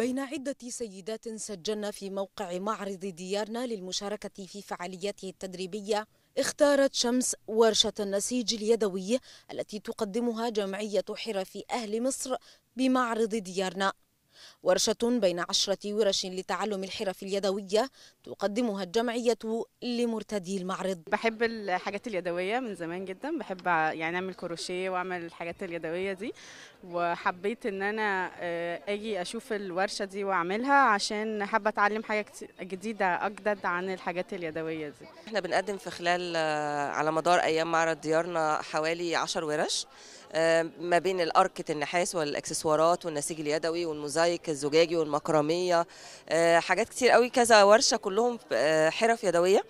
بين عدة سيدات سجلن في موقع معرض ديارنا للمشاركة في فعالياته التدريبية اختارت شمس ورشة النسيج اليدوي التي تقدمها جمعية حرف أهل مصر بمعرض ديارنا ورشة بين عشرة ورش لتعلم الحرف اليدوية تقدمها الجمعية لمرتدي المعرض بحب الحاجات اليدوية من زمان جدا بحب يعني أعمل كروشيه وأعمل الحاجات اليدوية دي وحبيت إن أنا آه، أجي أشوف الورشة دي وأعملها عشان حابة أتعلم حاجة جديدة أجدد عن الحاجات اليدوية دي احنا بنقدم في خلال آه، على مدار أيام معرض ديارنا حوالي 10 ورش آه، ما بين الاركه النحاس والاكسسوارات والنسيج اليدوي والموزايك الزجاجي والمكرميه آه، حاجات كتير قوي كذا ورشه كلهم آه، حرف يدويه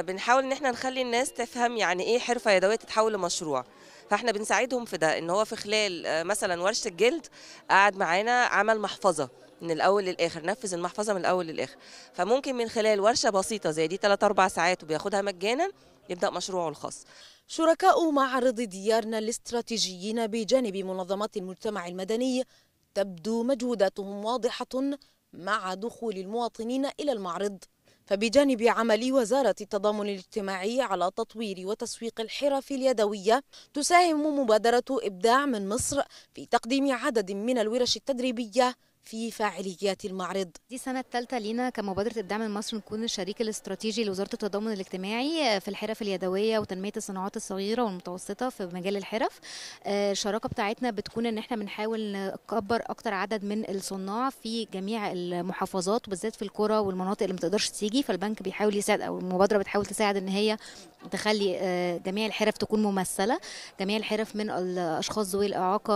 بنحاول ان احنا نخلي الناس تفهم يعني ايه حرفه يدويه تتحول لمشروع فاحنا بنساعدهم في ده ان هو في خلال مثلا ورشه الجلد قعد معانا عمل محفظه من الاول للاخر نفذ المحفظه من الاول للاخر فممكن من خلال ورشه بسيطه زي دي 3 4 ساعات وبياخدها مجانا يبدا مشروعه الخاص شركاء معرض ديارنا الاستراتيجيين بجانب منظمات المجتمع المدني تبدو مجهوداتهم واضحه مع دخول المواطنين الى المعرض فبجانب عمل وزارة التضامن الاجتماعي على تطوير وتسويق الحرف اليدوية تساهم مبادرة إبداع من مصر في تقديم عدد من الورش التدريبية في فعاليات المعرض دي سنة الثالثة لينا كمبادرة الدعم المصري نكون الشريك الاستراتيجي لوزارة التضامن الاجتماعي آه، في الحرف اليدوية وتنمية الصناعات الصغيرة والمتوسطة في مجال الحرف آه، الشراكة بتاعتنا بتكون ان احنا بنحاول نكبر اكتر عدد من الصناع في جميع المحافظات وبالذات في القرى والمناطق اللي ما تقدرش تيجي فالبنك بيحاول يساعد او المبادرة بتحاول تساعد ان هي تخلي آه، جميع الحرف تكون ممثله جميع الحرف من الاشخاص ذوي الاعاقه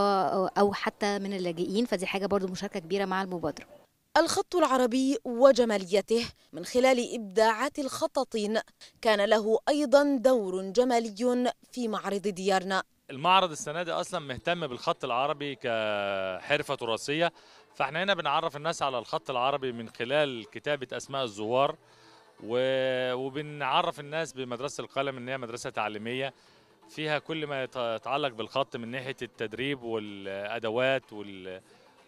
او حتى من اللاجئين فدي حاجه برضو مشاركه كبيره مع المبادره الخط العربي وجماليته من خلال ابداعات الخطاطين كان له ايضا دور جمالي في معرض ديارنا المعرض السنه دي اصلا مهتم بالخط العربي كحرفه تراثيه فاحنا هنا بنعرف الناس على الخط العربي من خلال كتابه اسماء الزوار وبنعرف الناس بمدرسه القلم ان هي مدرسه تعليميه فيها كل ما يتعلق بالخط من ناحيه التدريب والادوات وال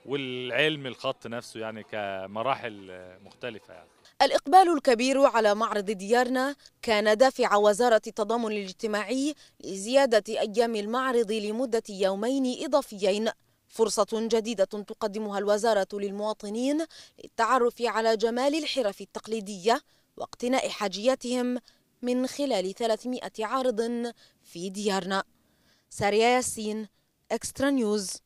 والعلم الخط نفسه يعني كمراحل مختلفه يعني. الإقبال الكبير على معرض ديارنا كان دافع وزارة التضامن الاجتماعي لزيادة أيام المعرض لمدة يومين إضافيين فرصة جديدة تقدمها الوزارة للمواطنين للتعرف على جمال الحرف التقليدية واقتناء حاجياتهم من خلال 300 عارض في ديارنا ساريا ياسين اكسترا نيوز